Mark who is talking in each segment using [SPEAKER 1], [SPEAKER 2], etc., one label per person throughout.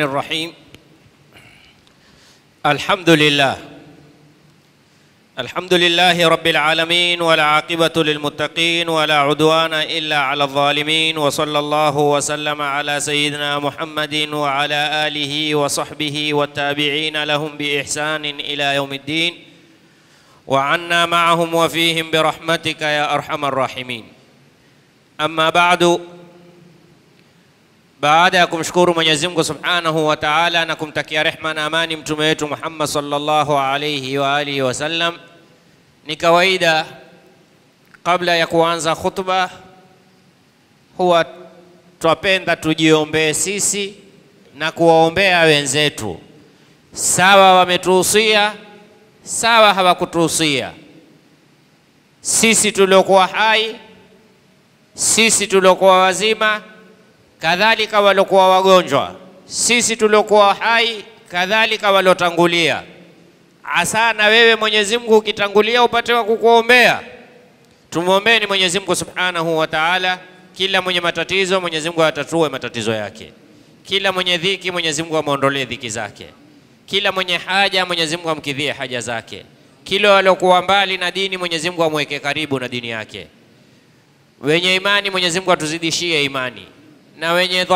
[SPEAKER 1] الرحمن الرحيم الحمد لله الحمد لله رب العالمين والعاقبة للمتقين ولا عدوان إلا على الظالمين وصلى الله وسلم على سيدنا محمد وعلى آله وصحبه والتابعين لهم بإحسان إلى يوم الدين وعنا معهم وفيهم برحمتك يا أرحم الراحمين أما بعد Baada ya kumshukuru Mwenyezi Mungu Subhanahu wa Ta'ala na kumtakia rehma na amani mtume wetu Muhammad sallallahu alayhi wa alihi wasallam, ni kawaida kabla ya kuanza khutba huwa twapenda tujiombee sisi na kuwaombea wenzetu, sawa wametuhusia, sawa hawakutuhusia, sisi tuliokuwa hai, sisi tuliokuwa wazima kadhalika walokuwa wagonjwa, sisi tuliokuwa hai, kadhalika walotangulia. Asa na wewe Mwenyezi Mungu ukitangulia upate wa kukuombea. ni Mwenyezi Mungu Subhanahu wa Ta'ala, kila mwenye matatizo Mwenyezi Mungu atatue matatizo yake, kila mwenye dhiki Mwenyezi Mungu amwondolee dhiki zake, kila mwenye haja Mwenyezi Mungu amkidhie haja zake, kila waliokuwa mbali na dini Mwenyezi Mungu amweke karibu na dini yake. Wenye imani Mwenyezi Mungu atuzidishie imani na wenye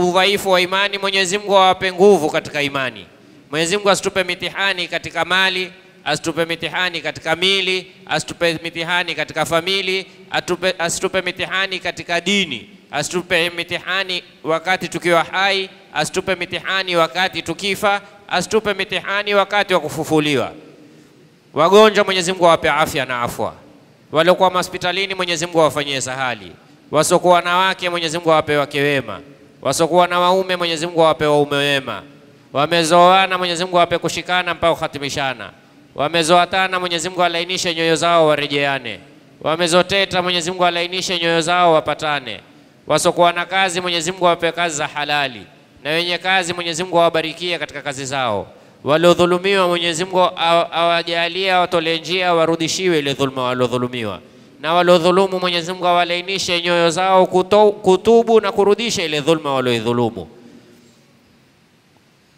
[SPEAKER 1] udhaifu wa imani, Mwenyezi Mungu awape nguvu katika imani. Mwenyezi Mungu asitupe mitihani katika mali, asitupe mitihani katika mili, asitupe mitihani katika famili, atupe, asitupe mitihani katika dini, asitupe mitihani wakati tukiwa hai, asitupe mitihani wakati tukifa, asitupe mitihani wakati wa kufufuliwa. Wagonjwa Mwenyezi Mungu awape afya na afwa, waliokuwa hospitalini Mwenyezi Mungu awafanyie sahali. Wasokuwa wanawake Mwenyezi Mungu awape wake wema, wasokuwa na waume Mwenyezi Mungu awape waume wema, wamezoana Mwenyezi Mungu awape kushikana mpaka kuhatimishana, wamezoatana Mwenyezi Mungu alainishe nyoyo zao warejeane, wamezoteta Mwenyezi Mungu alainishe nyoyo zao wapatane, wasokuwa na kazi Mwenyezi Mungu awape kazi za halali, na wenye kazi Mwenyezi Mungu awabarikie katika kazi zao, waliodhulumiwa Mwenyezi Mungu awajalie awatolee njia warudishiwe ile dhulma waliodhulumiwa na walodhulumu Mwenyezi Mungu awalainishe nyoyo zao kutubu na kurudisha ile dhulma walioidhulumu.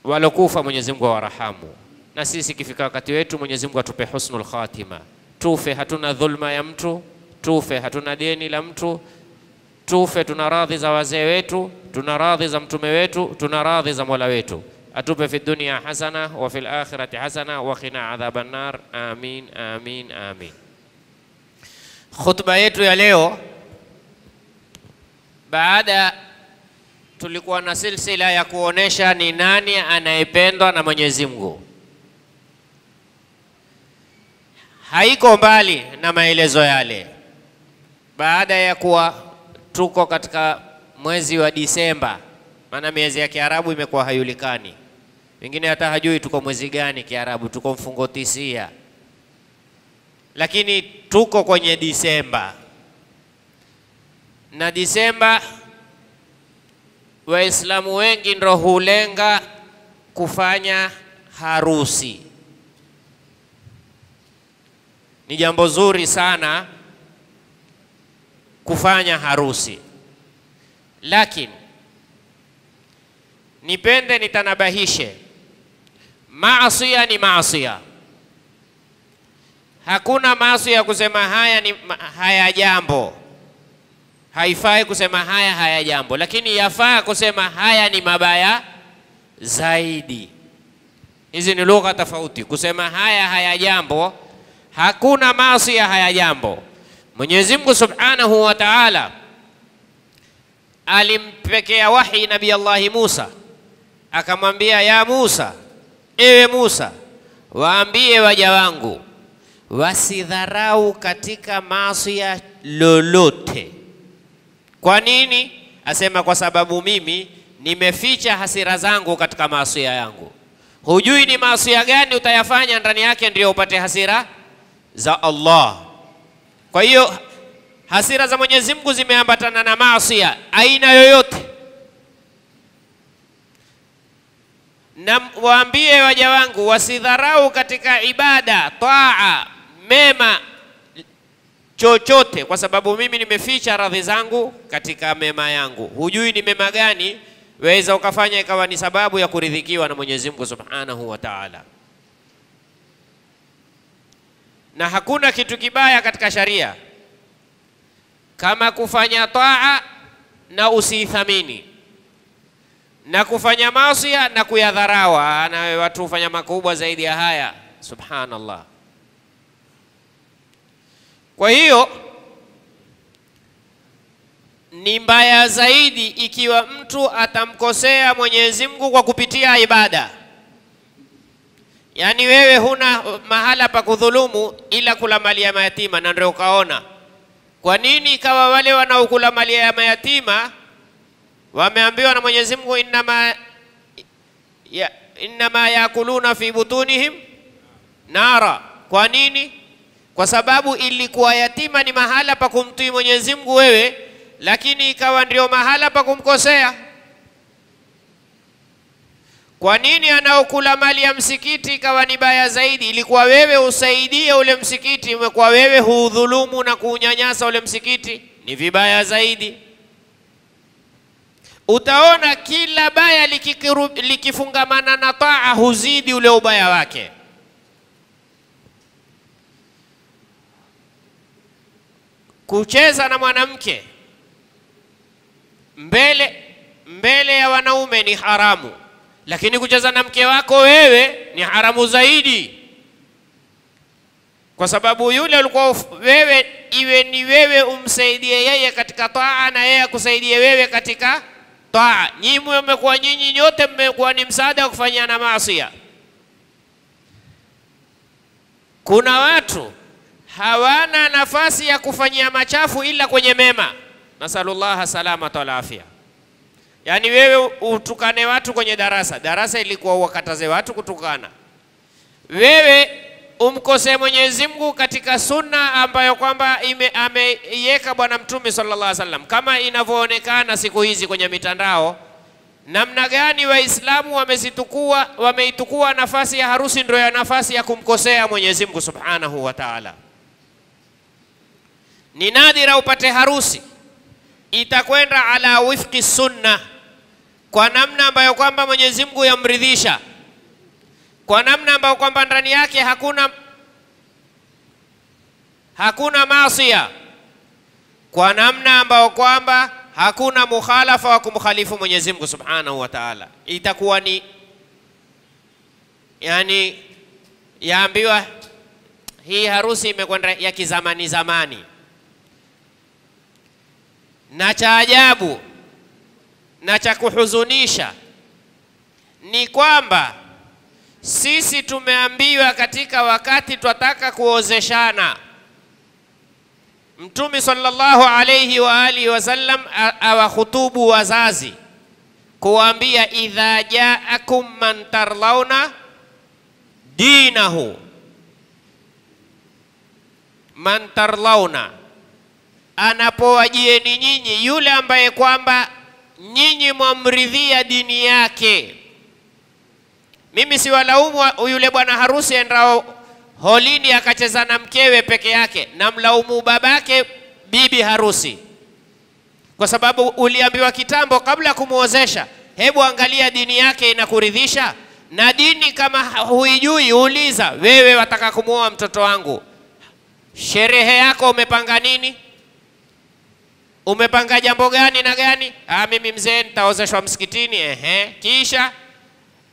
[SPEAKER 1] Walokufa Mwenyezi Mungu awarahamu, na sisi ikifika wakati wetu Mwenyezi Mungu atupe husnul khatima, tufe hatuna dhulma ya mtu, tufe hatuna deni la mtu, tufe tuna radhi za wazee wetu, tuna radhi za mtume wetu, tuna radhi za mola wetu. Atupe fi dunya hasana wa fil akhirati hasana wa qina adhaban nar. Amin, amin, amin. Khutba yetu ya leo, baada tulikuwa na silsila ya kuonesha ni nani anayependwa na Mwenyezi Mungu, haiko mbali na maelezo yale. Baada ya kuwa tuko katika mwezi wa Disemba, maana miezi ya Kiarabu imekuwa hayulikani, wengine hata hajui tuko mwezi gani Kiarabu, tuko mfungo tisia lakini tuko kwenye Disemba na Disemba Waislamu wengi ndo hulenga kufanya harusi. Ni jambo zuri sana kufanya harusi, lakini nipende nitanabahishe, maasia ni maasia Hakuna maasi ya kusema haya ni haya jambo, haifai kusema haya haya jambo, lakini yafaa kusema haya ni mabaya zaidi. Hizi ni lugha tofauti. Kusema haya haya jambo, hakuna maasi ya haya jambo. Mwenyezi Mungu Subhanahu wa Ta'ala alimpekea wahi Nabii Allahi Musa, akamwambia ya Musa, ewe Musa, waambie waja wangu wasidharau katika maasi lolote. Kwa nini? Asema kwa sababu mimi nimeficha hasira zangu katika maasi yangu. Hujui ni maasi gani utayafanya ndani yake ndio upate hasira za Allah. Kwa hiyo hasira za Mwenyezi Mungu zimeambatana na maasi aina yoyote. Na waambie waja wangu wasidharau katika ibada taa mema chochote, kwa sababu mimi nimeficha radhi zangu katika mema yangu. Hujui ni mema gani weza ukafanya ikawa ni sababu ya kuridhikiwa na Mwenyezi Mungu Subhanahu wa Ta'ala. Na hakuna kitu kibaya katika sharia kama kufanya taa na usiithamini na kufanya maasi na kuyadharawa, na watu hufanya makubwa zaidi ya haya. Subhanallah. Kwa hiyo ni mbaya zaidi ikiwa mtu atamkosea Mwenyezi Mungu kwa kupitia ibada. Yaani wewe huna mahala pa kudhulumu ila kula mali ya mayatima, na ndio ukaona kwa nini ikawa wale wanaokula mali ya mayatima wameambiwa na Mwenyezi Mungu, innama ya innama yakuluna fi butunihim nara. Kwa nini? kwa sababu ilikuwa yatima ni mahala pa kumtii Mwenyezi Mungu wewe, lakini ikawa ndio mahala pa kumkosea. Kwa nini anaokula mali ya msikiti ikawa ni baya zaidi? Ilikuwa wewe usaidie ule msikiti, umekuwa wewe huudhulumu na kuunyanyasa ule msikiti, ni vibaya zaidi. Utaona kila baya likifungamana na taa huzidi ule ubaya wake. kucheza na mwanamke mbele mbele ya wanaume ni haramu, lakini kucheza na mke wako wewe ni haramu zaidi, kwa sababu yule alikuwa wewe, iwe ni wewe umsaidie yeye katika taa na yeye akusaidie wewe katika taa. Nyinyi mmekuwa nyinyi nyote mmekuwa ni msaada wa kufanyana maasia. Kuna watu hawana nafasi ya kufanyia machafu ila kwenye mema. Nasalullaha salamata wal afia. Yaani wewe utukane watu kwenye darasa, darasa ilikuwa uwakataze watu kutukana. Wewe umkosee Mwenyezi Mungu katika sunna ambayo kwamba ameiweka Bwana Mtume sallallahu alaihi wasallam, kama inavyoonekana siku hizi kwenye mitandao, namna gani Waislamu wamezitukua wameitukua nafasi ya harusi ndio ya nafasi ya kumkosea Mwenyezi Mungu subhanahu wa taala ni nadhira upate harusi itakwenda ala wifqi sunna, kwa namna ambayo kwamba Mwenyezi Mungu yamridhisha, kwa namna ambayo kwamba ndani yake hakuna hakuna maasia, kwa namna ambayo kwamba hakuna mukhalafa wa kumkhalifu Mwenyezi Mungu Subhanahu wa Ta'ala. Itakuwa ni yani, yaambiwa hii harusi imekwenda ya kizamani zamani na cha ajabu na cha kuhuzunisha ni kwamba sisi tumeambiwa katika wakati twataka kuozeshana, Mtume sallallahu alayhi wa alihi wasallam awahutubu wazazi kuwaambia, idha jaakum man tarlauna dinahu man tarlauna anapowajieni nyinyi yule ambaye kwamba nyinyi mwamridhia dini yake. Mimi siwalaumu yule bwana harusi endao holini akacheza na mkewe peke yake, namlaumu babake bibi harusi, kwa sababu uliambiwa kitambo kabla kumwozesha, hebu angalia dini yake inakuridhisha. Na dini kama huijui, uliza wewe, wataka kumuoa mtoto wangu, sherehe yako umepanga nini? umepanga jambo gani na gani? Ah, mimi mzee nitaozeshwa msikitini. Ehe, kisha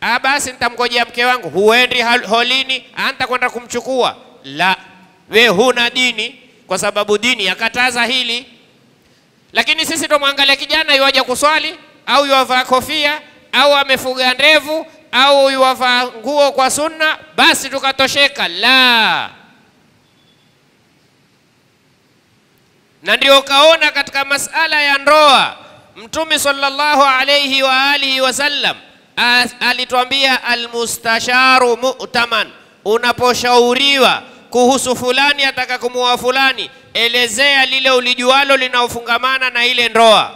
[SPEAKER 1] ah, basi nitamngojea mke wangu. Huendi holini, ah, nitakwenda kumchukua. La, we huna dini, kwa sababu dini yakataza hili. Lakini sisi tumwangalia kijana yuwaja kuswali au yuwavaa kofia au amefuga ndevu au yuwavaa nguo kwa sunna, basi tukatosheka. La, na ndio kaona katika masala ya ndoa mtume sallallahu alayhi wa alihi wasallam alitwambia almustasharu mu'taman, unaposhauriwa kuhusu fulani ataka kumua fulani, elezea lile ulijualo linaofungamana na ile ndoa.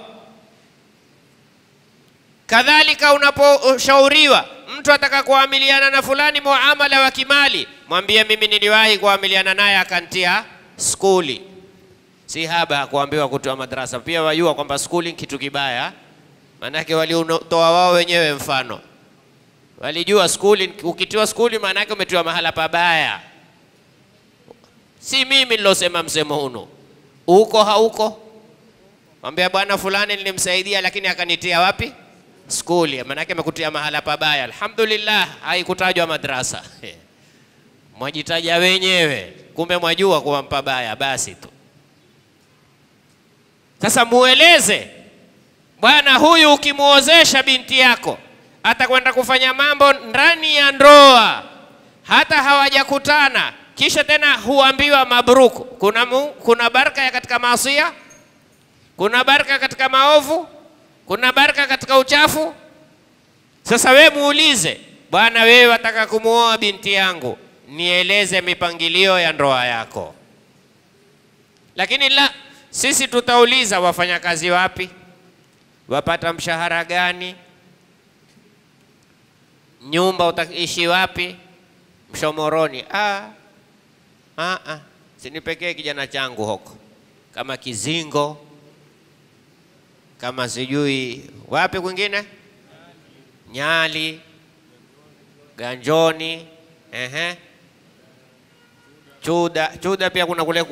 [SPEAKER 1] Kadhalika unaposhauriwa mtu ataka kuamiliana na fulani muamala wa kimali, mwambie mimi niliwahi kuamiliana naye akantia skuli si haba ya kuambiwa kutoa madrasa. Pia wajua kwamba schooling kitu kibaya, maanake walitoa wao wenyewe mfano, walijua schooling, ukitoa schooling maanake umetoa mahala pabaya. Si mimi nilosema msemo huno, uko hauko mwambia bwana fulani nilimsaidia, lakini akanitia wapi? Skuli. Maanake amekutia mahala pabaya. Alhamdulillah, haikutajwa madrasa mwajitaja wenyewe, kumbe mwajua kuwa mpabaya basi tu. Sasa mueleze bwana huyu, ukimuozesha binti yako atakwenda kufanya mambo ndani ya ndoa, hata hawajakutana. Kisha tena huambiwa mabruku. Kuna, mu, kuna baraka ya katika maasia, kuna baraka katika maovu, kuna baraka katika uchafu. Sasa we muulize bwana, wewe wataka kumuoa binti yangu, nieleze mipangilio ya ndoa yako. Lakini la sisi tutauliza wafanyakazi wapi, wapata mshahara gani, nyumba utaishi wapi, Mshomoroni. Ah, ah, ah. Sinipekee kijana changu huko kama Kizingo, kama sijui wapi kwingine, Nyali, Ganjoni, ehe. Chuda, chuda pia kuna kule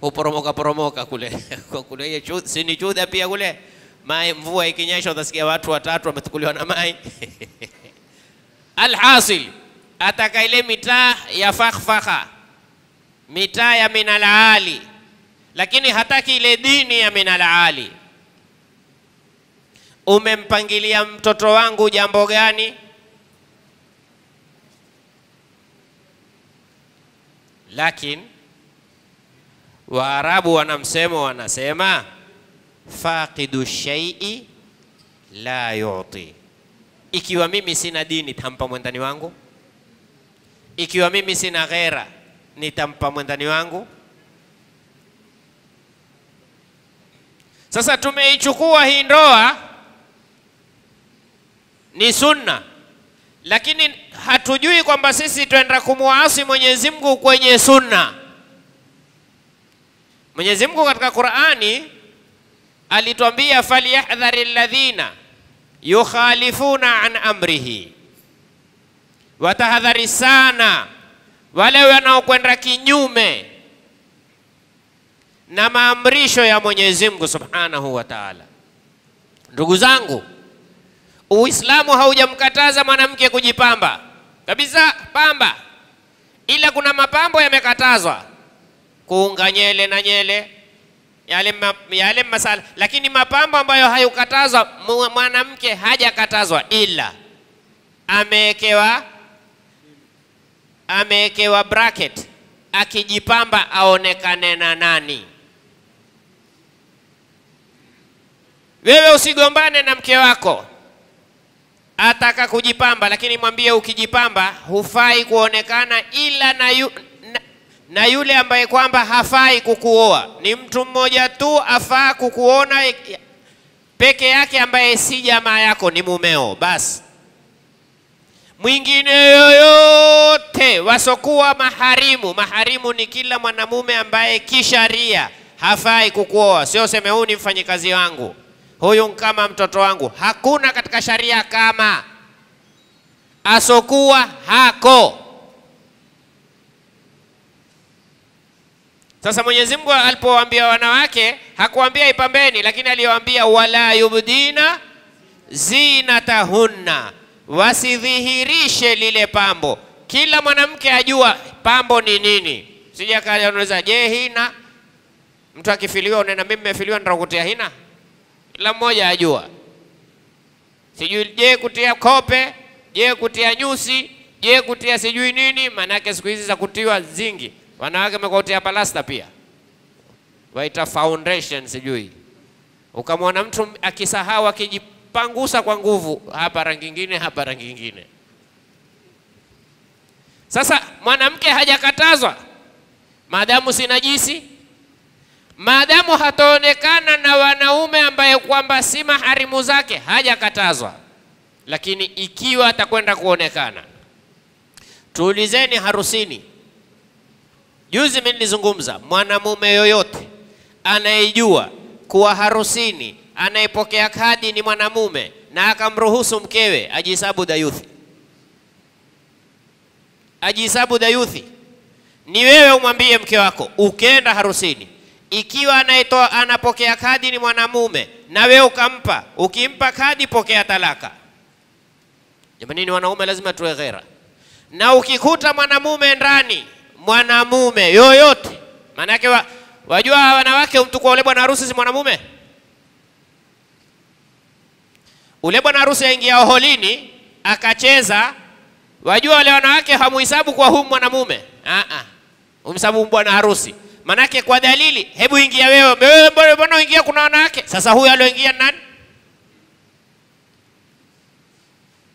[SPEAKER 1] kuporomoka poromoka kule kule hiyo chuda, si ni chuda pia kule mai, mvua ikinyesha utasikia watu watatu wametukuliwa na mai alhasil, ataka ile mitaa ya fakhfakha, mitaa ya minalaali, lakini hataki ile dini ya minalaali. Umempangilia mtoto wangu jambo gani? Lakini Waarabu wana msemo, wanasema faqidu shay'i la yuti. Ikiwa mimi sina dini tampa mwendani wangu, ikiwa mimi sina ghera nitampa mwendani wangu. Sasa tumeichukua hii ndoa ni sunna lakini hatujui kwamba sisi twenda kumwasi Mwenyezi Mungu kwenye sunna. Mwenyezi Mungu katika Qur'ani alitwambia falyahdhari alladhina yukhalifuna an amrihi, watahadhari sana wale wanaokwenda kinyume na maamrisho ya Mwenyezi Mungu Subhanahu wa Ta'ala. Ndugu zangu, Uislamu haujamkataza mwanamke kujipamba kabisa, pamba, ila kuna mapambo yamekatazwa, kuunga nyele na nyele yale, ma, yale masala, lakini mapambo ambayo hayukatazwa mwanamke hajakatazwa, ila amewekewa amewekewa bracket akijipamba aonekane na nani. Wewe usigombane na mke wako ataka kujipamba, lakini mwambie ukijipamba hufai kuonekana ila na, yu, na, na yule ambaye kwamba hafai kukuoa. Ni mtu mmoja tu afaa kukuona peke yake, ambaye si jamaa yako, ni mumeo basi. Mwingine yoyote wasokuwa maharimu, maharimu ni kila mwanamume ambaye kisharia hafai kukuoa, sio seme huyu ni mfanyikazi wangu huyu kama mtoto wangu. Hakuna katika sharia kama asokuwa hako. Sasa Mwenyezi Mungu alipowaambia wanawake hakuwaambia ipambeni, lakini aliwaambia wala yubdina zinatahunna, wasidhihirishe lile pambo. Kila mwanamke ajua pambo ni nini, sija kaja unaweza je hina mtu akifiliwa, unena mimi nimefiliwa, kutia hina kila mmoja ajua, sijui je kutia kope, je kutia nyusi, je kutia sijui nini. Maanake siku hizi za kutiwa zingi, wanawake wamekutia palasta pia, waita foundation sijui. Ukamwona mtu akisahau akijipangusa kwa nguvu, hapa rangi nyingine, hapa rangi nyingine. Sasa mwanamke hajakatazwa maadamu si najisi maadamu hataonekana na wanaume ambaye kwamba si maharimu zake hajakatazwa, lakini ikiwa atakwenda kuonekana, tuulizeni harusini. Juzi mimi nilizungumza, mwanamume yoyote anayejua kuwa harusini anayepokea kadi ni mwanamume na akamruhusu mkewe, ajihesabu dayuthi, ajihesabu dayuthi. Ni wewe umwambie mke wako, ukienda harusini ikiwa anayetoa anapokea kadi ni mwanamume na wewe ukampa, ukimpa kadi pokea talaka. Jamani, ni wanaume lazima tuwe ghera. Na ukikuta mwanamume ndani, mwanamume yoyote, maana yake wa, wajua wanawake, mtu kwa ule bwana harusi si mwanamume. Ule bwana harusi aingia holini akacheza, wajua wale wanawake hamuhesabu kwa huyu mwanamume, ah, ah. umhesabu bwana harusi Manake kwa dalili, hebu ingia wewe. Wewe bwana ingia, kuna wanawake. Sasa huyo alioingia nani?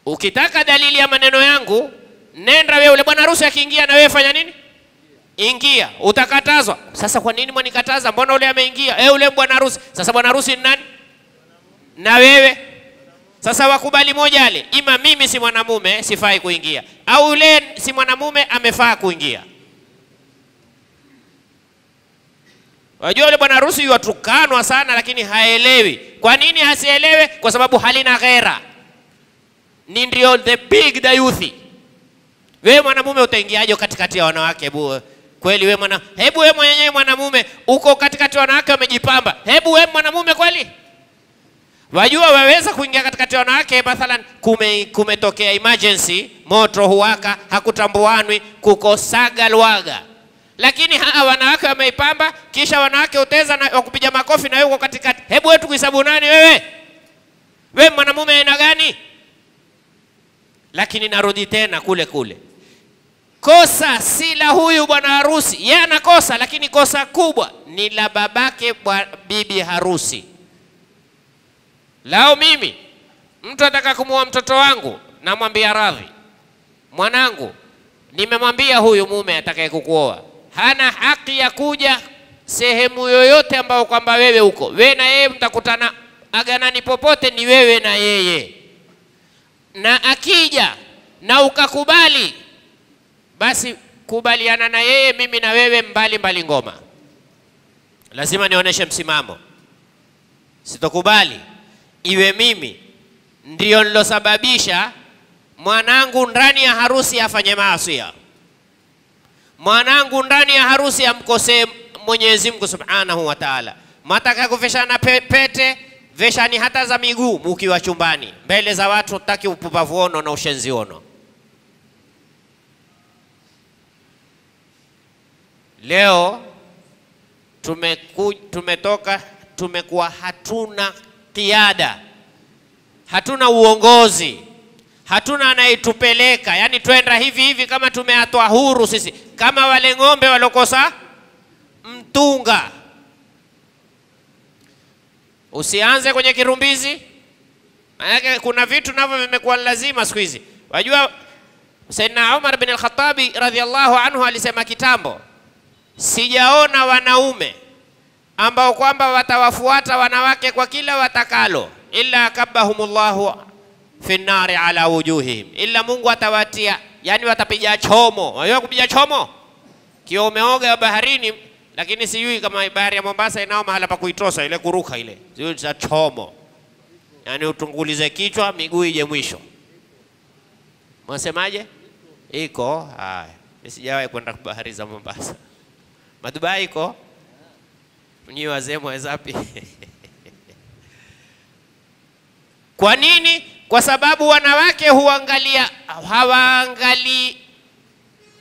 [SPEAKER 1] Ukitaka dalili ya maneno yangu, nenda wewe, ule bwana harusi akiingia, na wewe fanya nini? Ingia. Utakatazwa. Sasa kwa nini mwanikataza? Mbona ule ameingia? Eh, ule bwana harusi. Sasa bwana harusi ni nani? Na wewe sasa wakubali moja ale, ima mimi si mwanamume sifai kuingia, au yule si mwanamume amefaa kuingia. Wajua yule bwana harusi yuatukanwa sana, lakini haelewi. Kwa nini hasielewe? Kwa sababu halina ghera, ni ndio the big the youth. Wewe mwanamume utaingiaje katikati ya wanawake bu? Eh, kweli wewe mwana, hebu wewe mwenyewe mwanamume uko katikati ya wanawake wamejipamba, hebu wewe mwanamume kweli Wajua waweza kuingia katikati ya wanawake, mathalan kume, kumetokea emergency, moto huwaka, hakutambuanwi, kuko sagalwaga lakini haa, wanawake wameipamba, kisha wanawake uteza na wakupiga makofi na yuko katikati. Hebu wewe tukuhesabu nani wewe? Wewe mwanamume aina gani? Lakini narudi tena kule kule, kosa si la huyu bwana harusi, yeye anakosa, lakini kosa kubwa ni la babake bwa, bibi harusi. Lao mimi mtu ataka kumuoa mtoto wangu, namwambia radhi, mwanangu, nimemwambia huyu mume atakaye kukuoa hana haki ya kuja sehemu yoyote ambayo kwamba wewe uko wewe na yeye mtakutana aganani popote, ni wewe na yeye, na akija na ukakubali, basi kubaliana na yeye, mimi na wewe mbali mbali ngoma. Lazima nionyeshe msimamo, sitokubali iwe mimi ndiyo nilosababisha mwanangu ndani ya harusi afanye maasia mwanangu ndani ya harusi amkosee Mwenyezi Mungu Subhanahu wa Ta'ala. Mataka kuvishana pe pete, veshani hata za miguu mukiwa chumbani mbele za watu, taki upupavuono na ushenziono. Leo tumeku, tumetoka tumekuwa hatuna kiada, hatuna uongozi hatuna anayetupeleka, yaani twenda hivi hivi kama tumeatwa huru sisi, kama wale ng'ombe walokosa mtunga. Usianze kwenye kirumbizi, maanake kuna vitu navyo vimekuwa lazima siku hizi. Wajua, Saidna Umar bin al-Khattabi radhiallahu anhu alisema kitambo, sijaona wanaume ambao kwamba watawafuata wanawake kwa kila watakalo, illa kabahumullahu finari ala wujuhihim, ila Mungu atawatia, yani watapiga chomo. Unajua kupiga chomo, kio umeoga baharini, lakini sijui kama bahari ya Mombasa inao mahala pa kuitosa ile kuruka ile, sijui za chomo, yani utungulize kichwa, miguu ije mwisho. Mwasemaje? Iko haya, sijawahi kwenda bahari za Mombasa. Madubai iko nyinyi wazee mwawezapi? Kwa nini kwa sababu wanawake huangalia, hawaangalii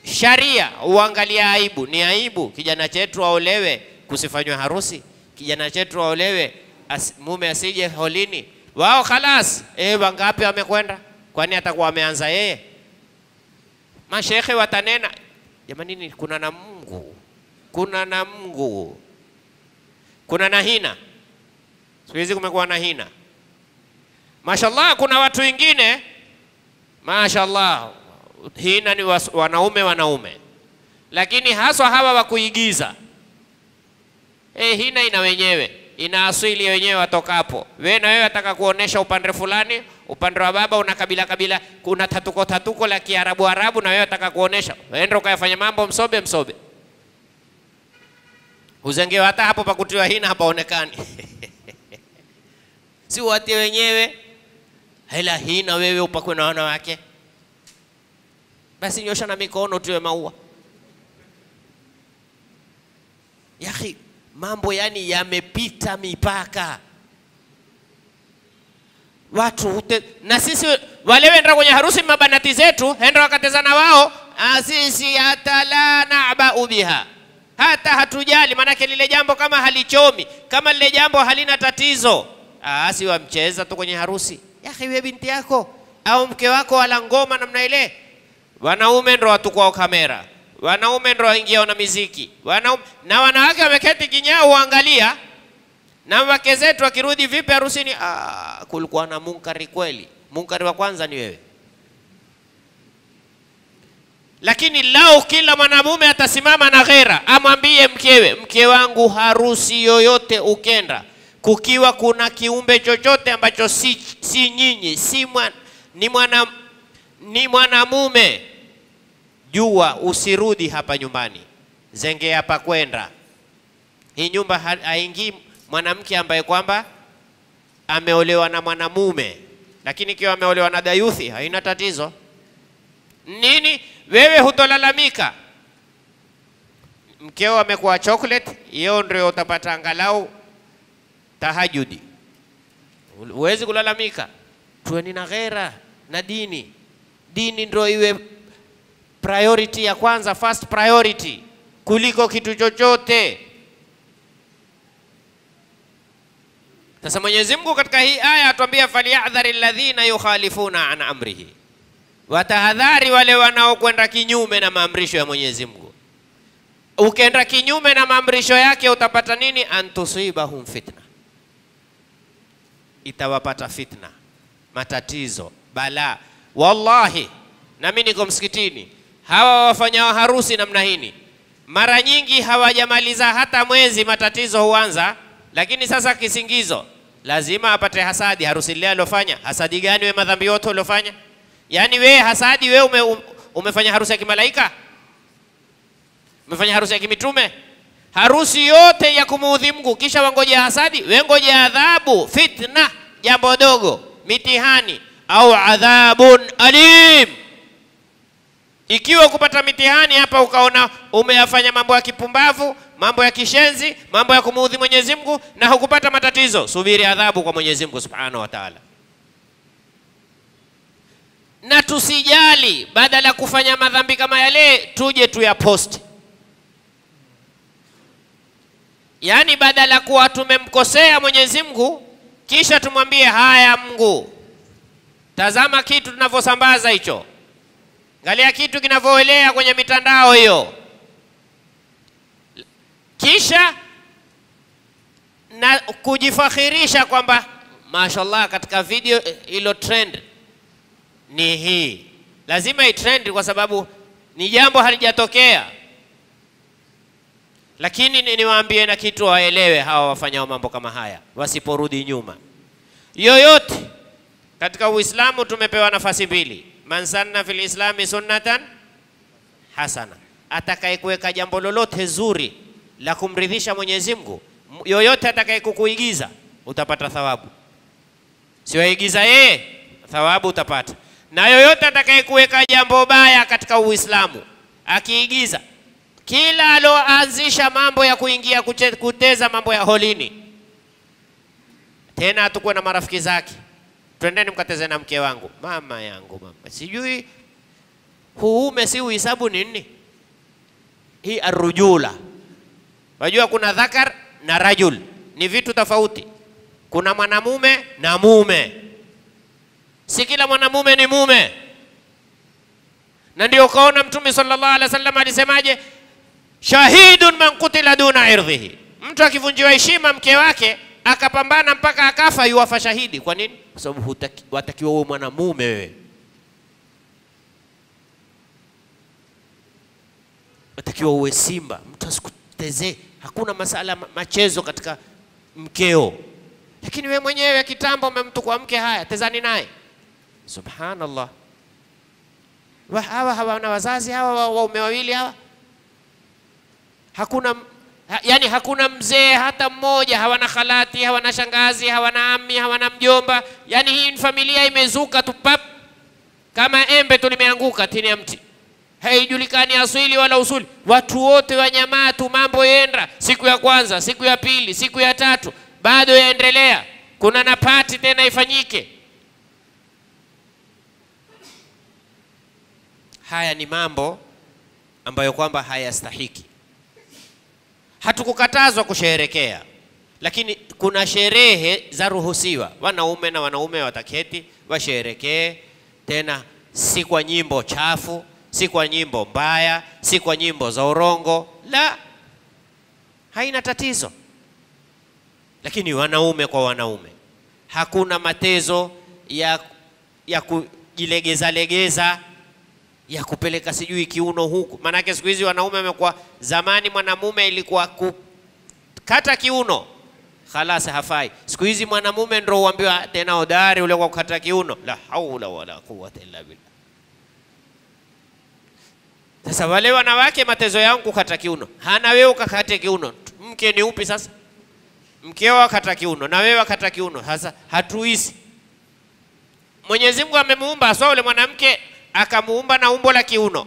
[SPEAKER 1] sharia, huangalia aibu. Ni aibu kijana chetu aolewe kusifanywa harusi, kijana chetu aolewe as, mume asije holini. Wao khalas, eh, wangapi wamekwenda? Kwani atakuwa ameanza yeye? Mashekhe watanena jamanini, kuna na Mungu, kuna na Mungu, kuna na hina. Siku hizi kumekuwa na hina Mashallah, kuna watu wengine mashallah, hina ni wanaume wanaume, lakini haswa hawa wa kuigiza eh, hina ina wenyewe ina asili wenyewe watokapo. Wewe na wewe wataka kuonesha upande fulani, upande wa baba una kabila kabila, kuna tatuko tatuko la Kiarabu Arabu, na wewe wataka kuonesha, waenda ukayafanya mambo msobe msobe, uzengewa hata hapo pakutiwa hina hapaonekani si watie wenyewe hela hii na wewe upakwe na wanawake, basi nyosha na mikono tuwe maua. Yahi, mambo yani yamepita mipaka watu hute, na sisi wale wenda kwenye harusi mabanati zetu enda wakatezana wao, sisi hata la nabau biha, hata hatujali. Maanake lile jambo kama halichomi, kama lile jambo halina tatizo, si wamcheza tu kwenye harusi yahe, binti yako au mke wako wala ngoma namna ile. Wanaume ndo watukwao kamera, wanaume ndo waingiao na miziki, wanaume na wanawake wameketi kinyao, huangalia na wake zetu wakirudi vipi harusini, ah, kulikuwa na munkari kweli. Munkari wa kwanza ni wewe. Lakini lau kila mwanamume atasimama na ghera, amwambie mkewe, mke wangu harusi yoyote ukenda kukiwa kuna kiumbe chochote ambacho si, si nyinyi si mwan, ni, mwana, ni mwanamume, jua usirudi hapa nyumbani, zenge hapa kwenda. Hii nyumba haingii mwanamke ambaye kwamba ameolewa na mwanamume, lakini ikiwa ameolewa na dayuthi haina tatizo. Nini wewe hutolalamika? Mkeo amekuwa chocolate, yeo ndio utapata angalau tahajudi, huwezi kulalamika. Tuweni na ghera na dini. Dini ndio iwe priority ya kwanza, first priority kuliko kitu chochote. Sasa Mwenyezi Mungu katika hii aya atuambia, falyadhari alladhina yukhalifuna an amrihi, watahadhari wale wanaokwenda kinyume na maamrisho ya Mwenyezi Mungu. Ukienda kinyume na maamrisho yake utapata nini? Antusibahum fitna itawapata fitna, matatizo, balaa. Wallahi, nami niko msikitini, hawa wafanya harusi namna hini, mara nyingi hawajamaliza hata mwezi, matatizo huanza. Lakini sasa kisingizo, lazima apate hasadi. Harusi ile aliyofanya hasadi gani? We madhambi yote uliofanya, yani we hasadi, we ume, umefanya harusi ya kimalaika, umefanya harusi ya kimitume harusi yote ya kumuudhi Mungu, kisha wangoja hasadi, wengoja adhabu, fitna, jambo dogo, mitihani au adhabun alim. Ikiwa kupata mitihani hapa ukaona umeyafanya mambo ya kipumbavu, mambo ya kishenzi, mambo ya kumuudhi Mwenyezi Mungu na hukupata matatizo, subiri adhabu kwa Mwenyezi Mungu Subhanahu wa Ta'ala. Na tusijali, badala ya kufanya madhambi kama yale, tuje tuyaposti yaani badala kuwa tumemkosea Mwenyezi Mungu kisha tumwambie haya Mungu, tazama kitu tunavyosambaza hicho, angalia kitu kinavyoelea kwenye mitandao hiyo, kisha na kujifakhirisha kwamba mashallah, katika video ilo trend ni hii. Lazima itrend kwa sababu ni jambo halijatokea. Lakini niwaambie na kitu waelewe hawa wafanyao mambo kama haya, wasiporudi nyuma yoyote katika Uislamu. Tumepewa nafasi mbili, man sanna fil islami sunnatan hasana, atakaye kuweka jambo lolote zuri la kumridhisha Mwenyezi Mungu, yoyote atakaye kukuigiza utapata thawabu, siwaigiza yeye, thawabu utapata, na yoyote atakaye kuweka jambo baya katika Uislamu akiigiza kila aloanzisha mambo ya kuingia kuteza mambo ya holini tena atukuwe na marafiki zake, twendeni mkateze na mke wangu, mama yangu, mama sijui huume si uhisabu ni nini hii arujula. Wajua kuna dhakar na rajul ni vitu tofauti. Kuna mwanamume na mume, si kila mwanamume ni mume. Na ndio ukaona Mtume sallallahu alaihi wasallam alisemaje, shahidun man kutila duna irdhihi, mtu akivunjiwa heshima mke wake akapambana mpaka akafa, yuwafa shahidi. Kwa nini? Kwa sababu watakiwa uwe mwanamume wewe, watakiwa uwe simba, mtu asikutezee. Hakuna masala machezo katika mkeo, lakini we mwenyewe kitambo umemtukua mke, haya tezani naye. Subhanallah, hawa hawana wazazi hawa waume wawili hawa hakuna yani hakuna mzee hata mmoja, hawana khalati, hawana shangazi, hawana ami, hawana mjomba. Yani hii ni familia imezuka tu pap, kama embe tu limeanguka chini ya mti, haijulikani asili wala usuli. Watu wote wanyamaa tu, mambo yenda siku ya kwanza, siku ya pili, siku ya tatu, bado yaendelea. Kuna napati tena ifanyike. Haya ni mambo ambayo kwamba hayastahiki hatukukatazwa kusheherekea, lakini kuna sherehe za ruhusiwa. Wanaume na wanaume wataketi washeherekee, tena si kwa nyimbo chafu, si kwa nyimbo mbaya, si kwa nyimbo za urongo, la, haina tatizo. Lakini wanaume kwa wanaume, hakuna matezo ya, ya kujilegeza legeza ya kupeleka sijui kiuno huku. Maanake siku hizi wanaume wamekuwa, zamani mwanamume ilikuwa kukata kiuno khalas, hafai. Siku hizi mwanamume ndio uambiwa tena udari ule kwa kukata kiuno, la haula wala quwwata illa billah. Sasa wale wanawake, matezo yao kukata kiuno, hana wewe ukakate kiuno. Mke ni upi sasa? Mkeo akata kiuno na wewe akata kiuno, sasa hatuisi. Mwenyezi Mungu amemuumba sawa, ule mwanamke akamuumba na umbo la kiuno.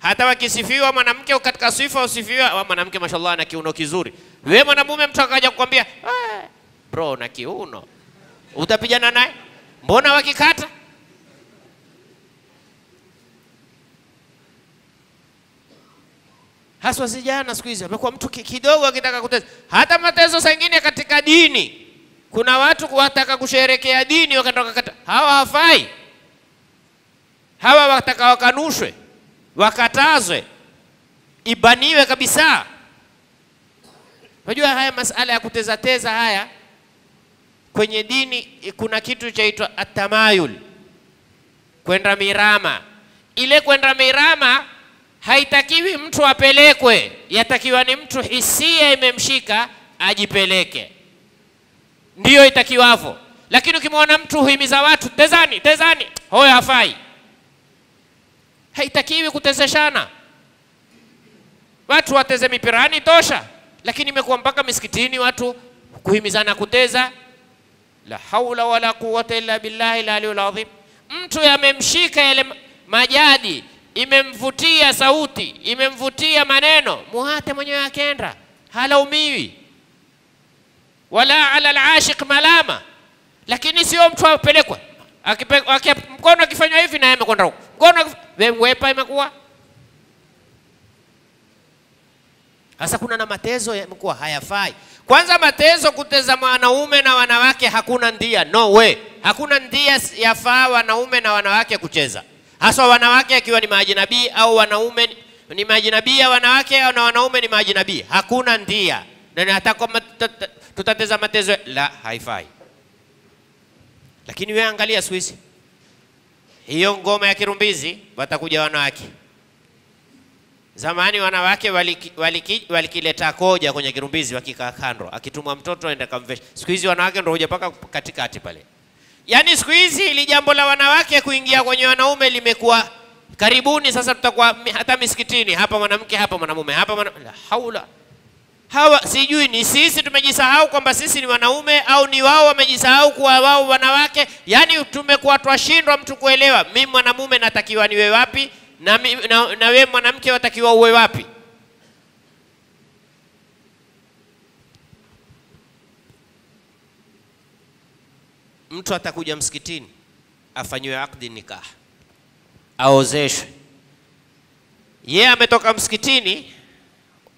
[SPEAKER 1] Hata wakisifiwa mwanamke katika sifa usifiwa mwanamke, mashallah, ana kiuno kizuri. Wewe mwanamume, mtu akaja kukwambia eh, bro, na kiuno, utapigana naye? Mbona wakikata haswa vijana siku hizi amekuwa mtu kidogo akitaka kuteza. Hata matezo sengine katika dini, kuna watu wataka kusherekea dini wakatoka kata, hawa hafai hawa wataka wakanushwe, wakatazwe, ibaniwe kabisa. Unajua haya masala ya kutezateza haya kwenye dini, kuna kitu chaitwa atamayul, kwenda mirama. Ile kwenda mirama haitakiwi mtu apelekwe, yatakiwa ni mtu hisia imemshika ajipeleke, ndiyo itakiwavo. Lakini ukimwona mtu huhimiza watu tezani, tezani, hoyo hafai haitakiwi kutezeshana. Watu wateze mipirani yaani tosha, lakini imekuwa mpaka misikitini watu kuhimizana kuteza. La haula wala quwwata illa billahi laliyul adhim. Mtu yamemshika yale majadi, imemvutia sauti, imemvutia maneno, muhate mwenyewe akenda, halaumiwi wala ala alashiq malama, lakini sio mtu apelekwa Akipe, mkono akifanya hivi naye amekwenda huko, mkono wepa imekuwa Sasa kuna na matezo yamekuwa hayafai. Kwanza matezo kuteza wanaume na wanawake hakuna ndia, no way. Hakuna ndia yafaa wanaume na wanawake kucheza, haswa wanawake akiwa ni maajinabii au wanaume ni maajinabia, wanawake au na wanaume ni maajinabii. Hakuna ndia, na hata kama tutateza matezo la, haifai. Lakini wewe angalia siku hizi hiyo ngoma ya kirumbizi watakuja wanawake. Zamani wanawake walikileta waliki, waliki koja kwenye kirumbizi wakikaa kando, akitumwa mtoto aende kamvesha. Siku hizi wanawake ndio huja mpaka katikati pale. Yaani siku hizi ili jambo la wanawake kuingia kwenye wanaume limekuwa karibuni. Sasa tutakuwa hata misikitini, hapa mwanamke, hapa mwanamume, hapa mwanamume, haula hawa sijui ni sisi tumejisahau kwamba sisi ni wanaume au ni wao wamejisahau kuwa wao wanawake yaani tumekuwa twashindwa mtu kuelewa mi mwanamume natakiwa niwe wapi na, mi, na, na we mwanamke watakiwa uwe wapi mtu atakuja msikitini afanyiwe akdi nikah aozeshwe yeye yeah, ametoka msikitini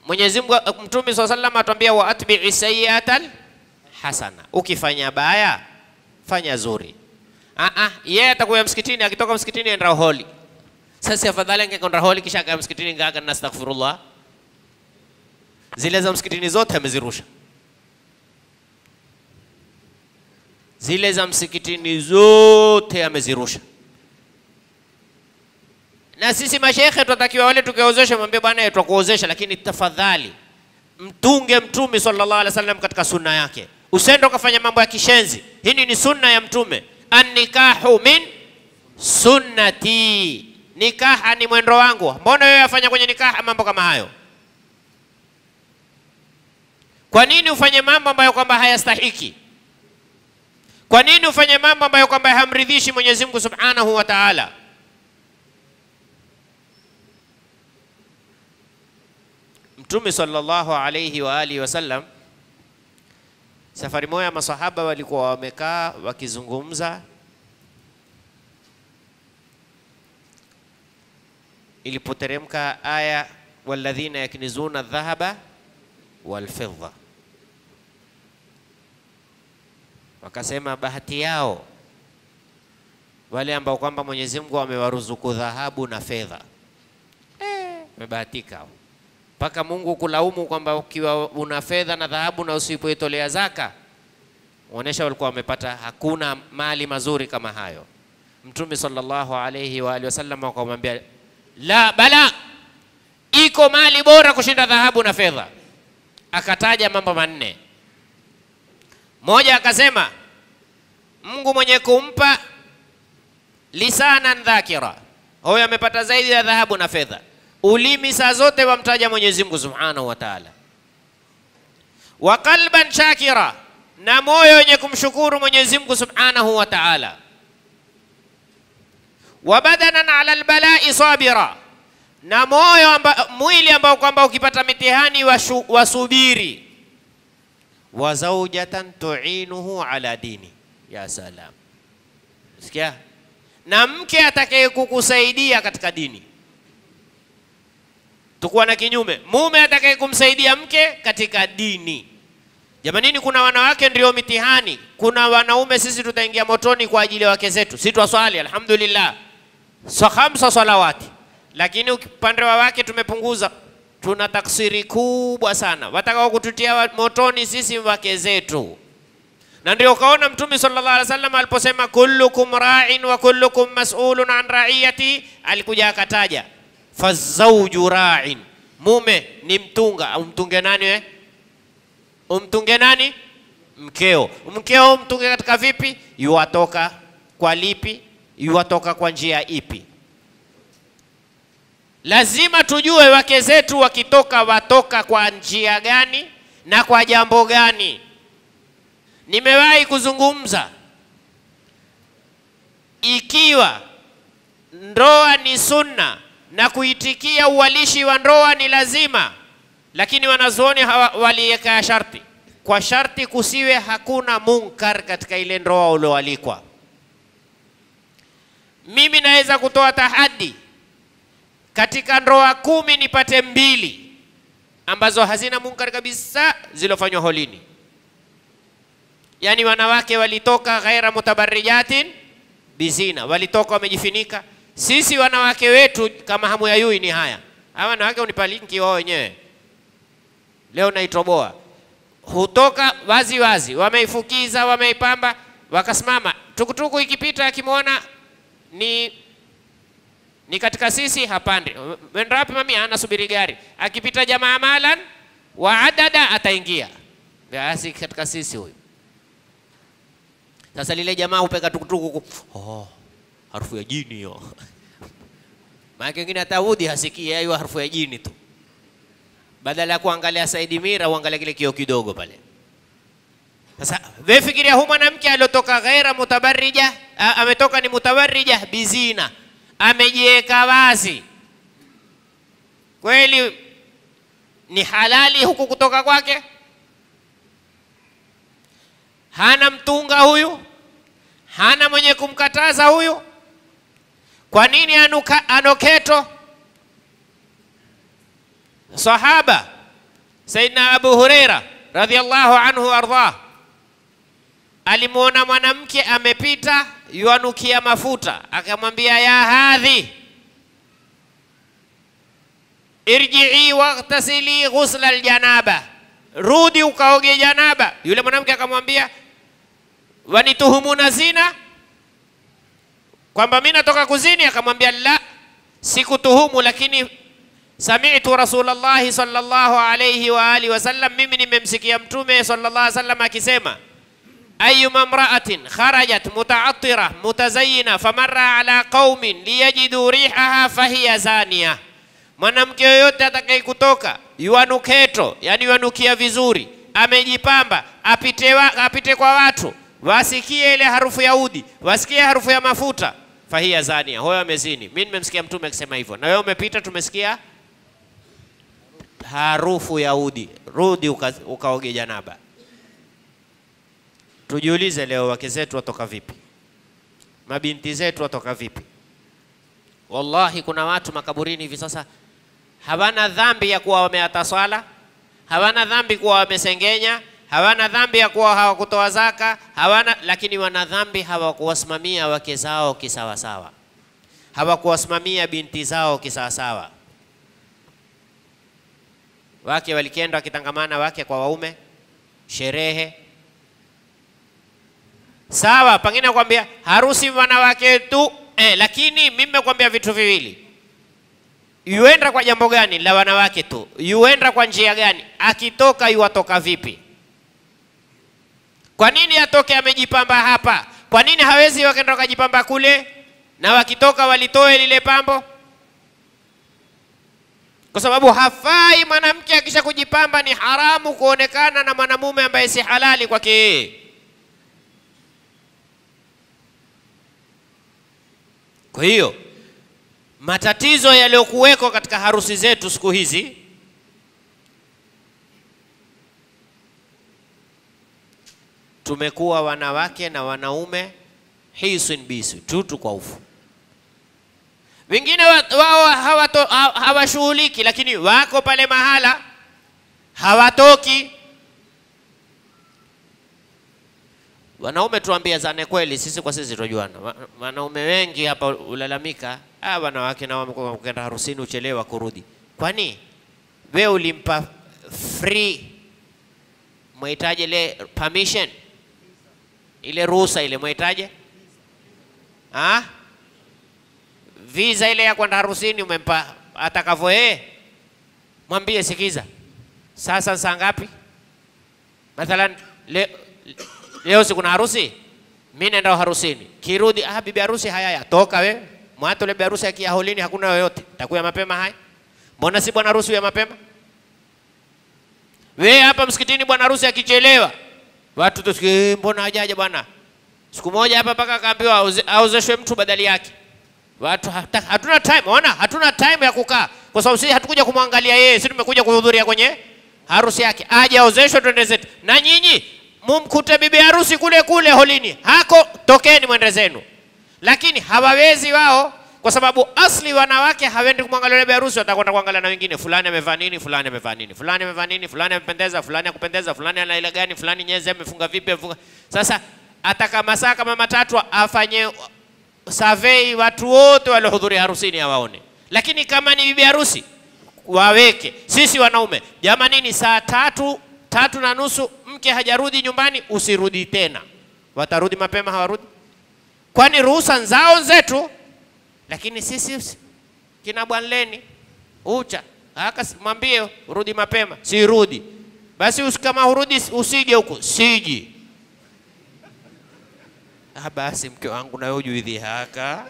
[SPEAKER 1] Mwenyezi Mungu eh, Mtume swalla sallam atuambia wa atbi'i sayyi'atan hasana, ukifanya baya fanya zuri. Ah ah, yeye yeah, atakuwa msikitini, akitoka msikitini aenda holi. Sasa afadhali angekwenda holi kisha akaa msikitini ngaka na astaghfirullah. Zile za msikitini zote amezirusha. Zile za msikitini zote amezirusha na sisi mashekhe tunatakiwa wale tukiozesha mwambie bwana, akuozesha, lakini tafadhali mtunge Mtume sallallahu alaihi wasallam katika sunna yake, usende ukafanya mambo ya kishenzi. Hili ni sunna ya Mtume, annikahu min sunnati, nikaha ni mwendo wangu. Mbona wewe afanya kwenye nikaha mambo kama hayo? Kwa nini ufanye mambo ambayo kwamba hayastahiki? Kwa nini ufanye mambo ambayo kwamba hamridhishi Mwenyezi Mungu Subhanahu wa Ta'ala? Mtume sallallahu alayhi wa alihi wasallam, safari moja masahaba walikuwa wamekaa wakizungumza, ilipoteremka aya walladhina yaknizuna dhahaba walfidda, wakasema bahati yao wale ambao kwamba Mwenyezi Mungu amewaruzuku dhahabu na fedha. Eh, wamebahatika hao mpaka Mungu kulaumu kwamba ukiwa una fedha na dhahabu na usipoitolea zaka, uonesha walikuwa wamepata, hakuna mali mazuri kama hayo. Mtume sallallahu alayhi wa alihi wasallam akamwambia, la bala, iko mali bora kushinda dhahabu na fedha. Akataja mambo manne. Moja akasema Mungu mwenye kumpa lisanan dhakira, huyo amepata zaidi ya dhahabu na fedha ulimi saa zote wamtaja Mwenyezi Mungu Subhanahu wa Ta'ala, wa qalban shakira, na moyo wenye kumshukuru Mwenyezi Mungu Subhanahu wa Ta'ala, wa badanan ala albala'i sabira, na moyo amba, mwili ambao kwamba ukipata mitihani wasubiri, wa zaujatan tu'inuhu ala dini ya salam, sikia, na mke atakaye kukusaidia katika dini tukuwa na kinyume, mume atakaye kumsaidia mke katika dini. Jamanini, kuna wanawake ndio mitihani, kuna wanaume sisi tutaingia motoni kwa ajili ya wake zetu. Si twaswali alhamdulillah, so khamsa salawati, lakini upande wa wake tumepunguza, tuna taksiri kubwa sana. Watakao kututia motoni sisi wake zetu, na ndio kaona Mtume sallallahu alaihi wasallam aliposema kullukum ra'in wa kullukum mas'ulun an ra'iyati, alikuja akataja fazauju ra'in, mume ni mtunga. Umtunge nani eh? Umtunge nani? Mkeo. Mkeo umtunge katika vipi? Yuatoka kwa lipi? Yuatoka kwa njia ipi? Lazima tujue wake zetu wakitoka watoka kwa njia gani na kwa jambo gani. Nimewahi kuzungumza, ikiwa ndoa ni sunna na kuitikia uwalishi wa ndoa ni lazima, lakini wanazuoni waliweka sharti, kwa sharti kusiwe hakuna munkar katika ile ndoa ulioalikwa. Mimi naweza kutoa tahadi katika ndoa kumi nipate mbili ambazo hazina munkar kabisa zilofanywa holini, yaani wanawake walitoka ghaira mutabarrijatin bizina, walitoka wamejifinika sisi wanawake wetu kama yui ni haya. Hawa wanawake unipa linki wao wenyewe, leo naitoboa. Hutoka wazi wazi, wameifukiza wameipamba, wakasimama tukutuku ikipita, akimwona ni ni katika sisi hapande. wapi mami anasubiri gari, akipita jamaa malan wa adada ataingia basi katika sisi huyo. Sasa lile jamaa upeka tukutuku, oh, harufu ya jini hiyo. Maana wengine hata udhi hasikii, hiyo harufu ya jini tu. Badala ya kuangalia Saidi Mira uangalia kile kio kidogo pale. Sasa wewe fikiria huyu mwanamke aliotoka ghaira mutabarrija, ametoka ni mutabarrija bizina, amejiweka wazi. Kweli ni halali huku kutoka kwake? Hana mtunga huyu, hana mwenye kumkataza huyu kwa nini anuka, anoketo? Sahaba Saidina Abu Huraira radhiallahu anhu ardhah alimwona mwanamke amepita yuanukia mafuta, akamwambia ya hadhi irjii waghtasili ghusla aljanaba, rudi ukaoge janaba. Yule mwanamke akamwambia wanituhumuna zina kwamba mimi natoka kuzini, akamwambia la, sikutuhumu, lakini sami'tu Rasulullah sallallahu alayhi wa alihi wasallam, mimi nimemsikia Mtume sallallahu alayhi wasallam akisema ayyuma imra'atin kharajat muta'attira mutazayyina famarra ala qaumin liyajidu rihaha fahiya zaniya, mwanamke yoyote kutoka yuanuketo, yani yuanukia vizuri, amejipamba, apite, wa, apite kwa watu wasikie ile harufu ya udi, wasikie harufu ya mafuta fahiya zania, huyo amezini. Mimi nimemsikia mtume akisema hivyo, na wewe umepita, tumesikia harufu ya udi, rudi ukaoge uka janaba. Tujiulize leo, wake zetu watoka vipi? Mabinti zetu watoka vipi? Wallahi, kuna watu makaburini hivi sasa hawana dhambi ya kuwa wameata swala, hawana dhambi kuwa wamesengenya, hawana dhambi ya kuwa hawakutoa zaka, hawana lakini wana dhambi, hawakuwasimamia wake zao kisawasawa, hawakuwasimamia binti zao kisawasawa. Wake walikenda wakitangamana wake kwa waume, sherehe sawa, pengine nakwambia harusi wanawake tu eh, lakini mimi nakwambia vitu viwili yuenda kwa jambo gani la wanawake tu, yuenda kwa njia gani, akitoka yuwatoka vipi? Kwa nini atoke amejipamba hapa? Kwa nini hawezi wakaenda wakajipamba kule, na wakitoka walitoe lile pambo? Kwa sababu hafai mwanamke akisha kujipamba, ni haramu kuonekana na mwanamume ambaye si halali kwake Kwa hiyo matatizo yaliyokuweko katika harusi zetu siku hizi tumekuwa wanawake na wanaume hisin bisu tutu kwa ufu. Wengine wao hawashughuliki, lakini wako pale mahala hawatoki. Wanaume tuambia zane kweli, sisi kwa sisi tujuana. Wanaume wengi hapa ulalamika, ah, wanawake na wamekwenda harusini uchelewa kurudi. Kwani we ulimpa free, mwahitaji le permission ile ruhusa ile mwaitaje? Ah, visa ile ya kwenda harusini umempa atakavyo yeye, mwambie sikiza, sasa saa ngapi? Mathalan le, leo si kuna harusi, mimi naenda harusini, kirudi ah, bibi harusi hayaya, toka we le bibi harusi akia hakuna yoyote, takuya mapema haya. Mbona si bwana harusi ya mapema? We hapa msikitini bwana harusi akichelewa Watu tusikie mbona hajaja bwana. Siku moja hapa mpaka akaambiwa aozeshwe mtu badali yake. Watu hatuna time, wana hatuna time ya kukaa kwa sababu sisi hatukuja kumwangalia yeye, sisi tumekuja kuhudhuria kwenye harusi yake. Aje aozeshwe, twende zetu. Na nyinyi mumkute bibi harusi kule kule holini, hako tokeni mwende zenu. Lakini hawawezi wao kwa sababu asli wanawake hawendi kumwangalia bibi harusi, watakwenda kuangalia na wengine, fulani amevaa nini, fulani amevaa nini, fulani amevaa nini, fulani amependeza, fulani akupendeza, fulani ana ile gani, fulani nyeze amefunga vipi, amefunga. Sasa ataka kama kama matatu afanye survey watu wote waliohudhuria harusini awaone, lakini kama ni bibi harusi waweke sisi wanaume, jamanini, saa tatu tatu na nusu mke hajarudi nyumbani, usirudi tena. Watarudi mapema, hawarudi? Kwani ruhusa zao zetu lakini sisi kina Bwanleni ucha akamwambie urudi mapema, sirudi. Basi kama urudi usije huko, siji. Ah, basi mke wangu nawe ujuidhi haka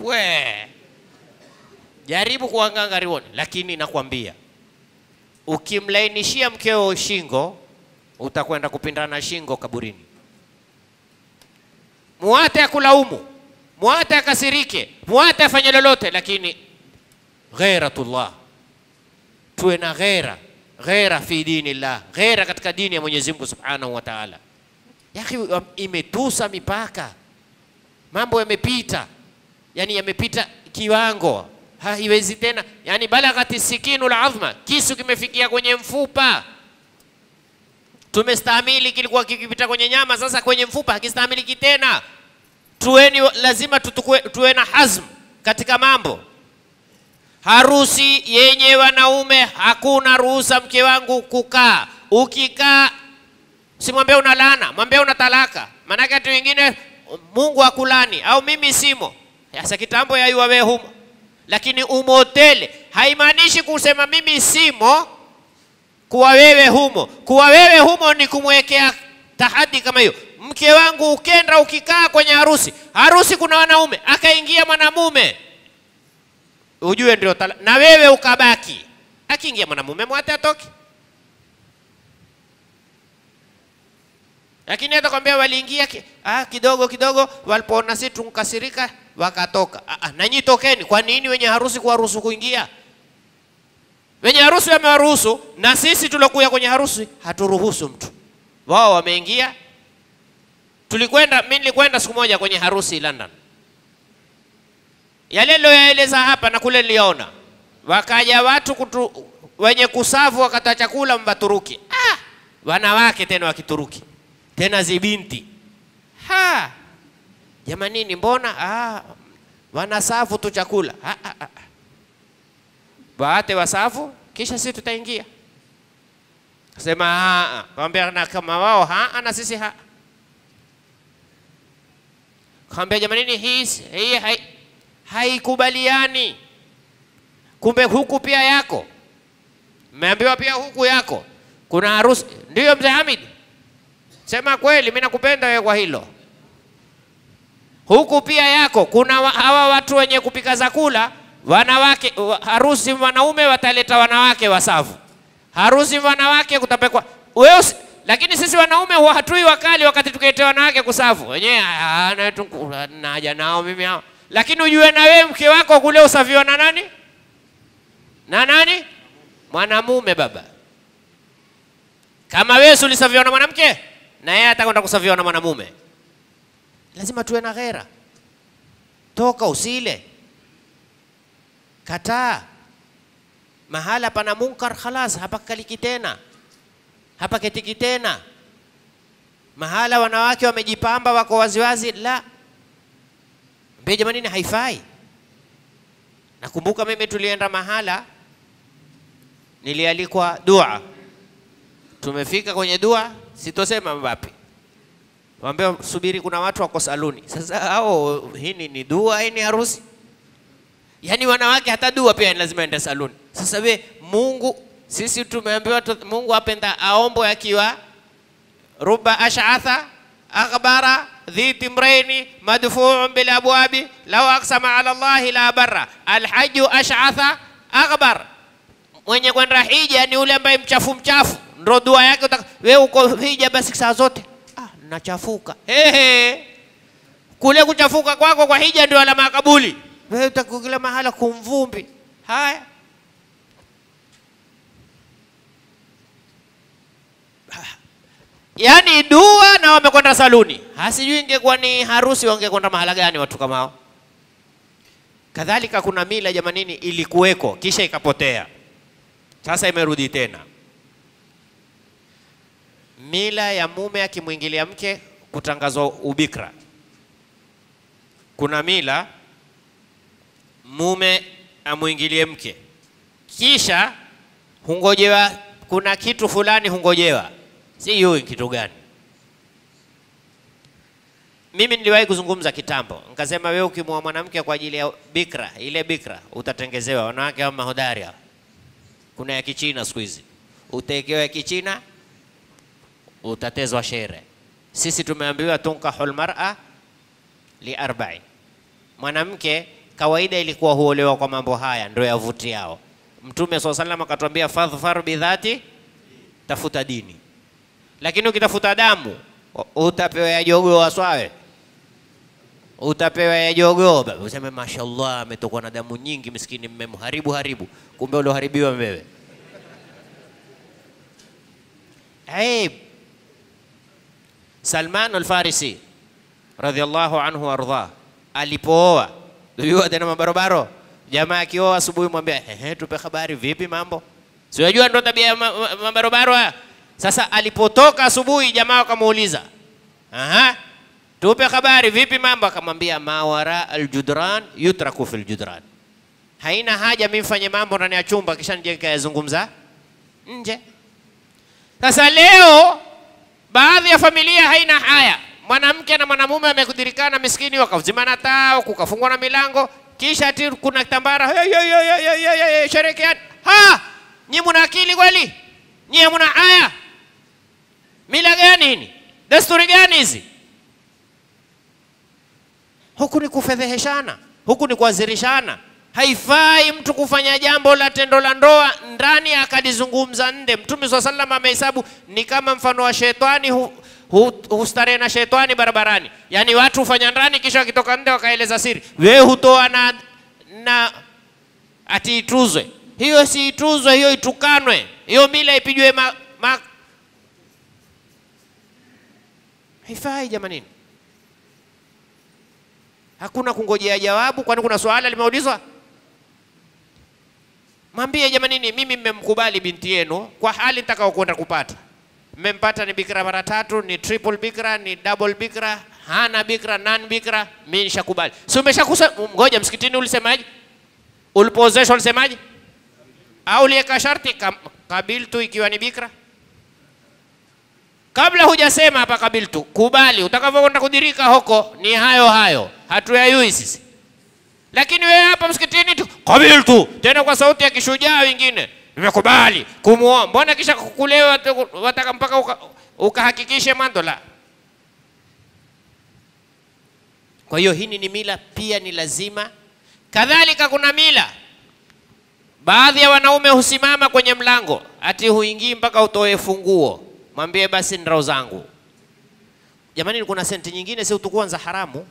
[SPEAKER 1] We jaribu kuwangangarioni, lakini nakwambia ukimlainishia mkeo shingo utakwenda kupindana shingo kaburini muate akulaumu, muate akasirike, muate afanye lolote, lakini ghairatullah, tuwe na ghaira ghaira fi dinillah, ghaira katika dini ya Mwenyezi Mungu Subhanahu wa Ta'ala. Yaki um, imetusa mipaka, mambo yamepita, yani yamepita kiwango, haiwezi tena, yani balaghati sikinu la azma, kisu kimefikia kwenye mfupa. Tumestahimili, kilikuwa kikipita kwenye nyama, sasa kwenye mfupa hakistahimiliki tena. Tuweni, lazima tutukue, tuwe na hazm katika mambo. Harusi yenye wanaume hakuna ruhusa, mke wangu kukaa. Ukikaa simwambie una laana, mwambie una talaka, maanake watu wengine Mungu akulani au mimi simo. Sasa kitambo yaiwa we humo, lakini umotele haimaanishi kusema mimi simo kuwa wewe humo. Kuwa wewe humo ni kumwekea tahadi kama hiyo. Mke wangu, ukenda ukikaa kwenye harusi, harusi kuna wanaume, akaingia mwanamume, ujue ndio na wewe ukabaki. Akiingia mwanamume mwate atoke. Lakini atakwambia waliingia ah, kidogo kidogo, walipoona si tunkasirika wakatoka. Ah, ah nanyi tokeni. Kwa nini wenye harusi kuwaruhusu kuingia? wenye harusi wamewaruhusu, na sisi tulokuja kwenye harusi haturuhusu mtu. Wao wameingia. Tulikwenda, mimi nilikwenda siku moja kwenye harusi London, yale niliyoyaeleza hapa na kule niliona, wakaja watu kutu, wenye kusavu wakata chakula Mbaturuki. Ah, wanawake tena wa Kituruki tena zibinti. Ha, jamanini, mbona ah, wanasavu tu chakula ah, ah, ah waate wasafu, kisha sisi tutaingia. Sema haa, na kama wao haa na sisi haa. Kaambia jamanini, hii hii haikubaliani. Kumbe huku pia yako, mmeambiwa pia huku yako kuna harusi. Ndiyo mzee Hamid, sema kweli, mimi nakupenda wewe kwa hilo. Huku pia yako kuna hawa watu wenye kupika zakula wanawake harusi wanaume wataleta wanawake wasafu, harusi wanawake kutapekwa wewe. Lakini sisi wanaume hatui wakali wakati tukiletea wanawake kusafu wenyewe, ah, na nao mimi hao. Lakini ujue na wewe mke wako kule usafiwa na nani na nani? Mwanamume baba. Kama wewe ulisafiwa na mwanamke, na yeye atakwenda kusafiwa na mwanamume. Lazima tuwe na ghera, toka usile Kataa. Mahala pana munkar, khalas, hapakaliki tena, hapaketiki tena. Mahala wanawake wamejipamba, wako waziwazi, la mbie, jamanini, haifai. Nakumbuka mimi tulienda mahala, nilialikwa dua. Tumefika kwenye dua, sitosema mbapi Wambia, subiri, kuna watu wako saluni. Sasa hao, hii ni dua, hii ni harusi Yaani wanawake hata dua pia lazima aende saluni. Sasa we Mungu sisi tumeambiwa Mungu apenda aombo akiwa ruba ash'atha akhbara dhi timraini madfu'un bil abwabi law aqsama ala Allah la barra alhaju ash'atha akhbar mwenye kwenda hija ni ule ambaye mchafu mchafu ndo dua yake we uko hija basi saa zote ah nachafuka ehe kule kuchafuka kwako kwa hija ndio alama kabuli wewe utakuwa mahala kumvumbi. Haya, yaani dua na wamekwenda saluni. hasijui ingekuwa ni harusi wangekwenda mahala gani watu kama hao? Kadhalika kuna mila jamanini, ilikuweko kisha ikapotea, sasa imerudi tena. Mila ya mume akimwingilia mke kutangazwa ubikra. Kuna mila mume amwingilie mke, kisha hungojewa, kuna kitu fulani hungojewa, yui kitu gani. Mimi niliwahi kuzungumza kitambo, nikasema wewe ukimwoa mwanamke kwa ajili ya bikra, ile bikra utatengezewa. Wanawake wa mahodari hawa, kuna ya kichina siku hizi, utekewa ya kichina utatezwa shere. Sisi tumeambiwa tunkahul mar'a li arba'i, mwanamke kawaida ilikuwa huolewa kwa mambo haya ndio yavutiao. Mtume swalla sallam akatuambia fadhfar bidhati, tafuta dini, lakini ukitafuta damu utapewa ya jogoo waswawe, utapewa ya jogoo. Useme mashallah, ametokwa na damu nyingi, miskini mmemharibu haribu, kumbe ulioharibiwa wewe. Aib. Salman al-Farisi radhiallahu anhu ardhah alipooa Vipi tena mabarobaro? Jamaa akioa asubuhi mwambia, ehe, tupe habari, vipi mambo? Si unajua ndo tabia ya mabarobaro haya. Sasa alipotoka asubuhi, jamaa akamuuliza, aha, tupe habari, vipi mambo? Akamwambia, mawara aljudran yutraku fil judran, haina haja mimi fanye mambo ndani ya chumba kisha nije nikayazungumza nje. Sasa leo baadhi ya familia haina haya mwanamke na mwanamume wamekudirikana, miskini, wakazima na kukafungwa na milango, kisha ati kuna tambara sherekeani. Ha, nyi muna akili kweli? Nyiye muna aya? Mila gani hini? Desturi gani hizi? Huku ni kufedheheshana, huku ni kuazirishana. Haifai mtu kufanya jambo la tendo la ndoa ndani akalizungumza nde. Mtume swalla sallam amehesabu ni kama mfano wa shetani hu, hustarehe na shetani barabarani, yaani watu hufanya ndani, kisha wakitoka nje wakaeleza siri, wewe hutoa na, na ati ituzwe. Hiyo si ituzwe, hiyo itukanwe, hiyo mila ipijwe ma, ma... haifai jamanini. Hakuna kungojea jawabu, kwani kuna swala limeulizwa? Mwambie jamanini, mimi mmemkubali binti yenu kwa hali nitakaokwenda kupata mmempata ni bikra mara tatu, ni triple bikra, ni double bikra, hana bikra, nan bikra, mimi nishakubali. Si umeshakusa ngoja, msikitini ulisemaje? Ulipozeshwa ulisemaje? Au uliweka sharti kabiltu ikiwa ni bikra? Kabla hujasema hapa kabiltu, kubali. Utakavyokwenda kudirika hoko ni hayo hayo, hatuyayui sisi. Lakini wewe hapa msikitini tu kabiltu, tena kwa sauti ya kishujaa wengine Nimekubali kumuoa. Mbona kisha kukulewa wataka mpaka uka, ukahakikishe mambo la? Kwa hiyo hii ni mila, pia ni lazima. Kadhalika kuna mila, baadhi ya wanaume husimama kwenye mlango ati huingii mpaka utoe funguo, mwambie basi ni roho zangu. Jamani, kuna senti nyingine si utukua za haramu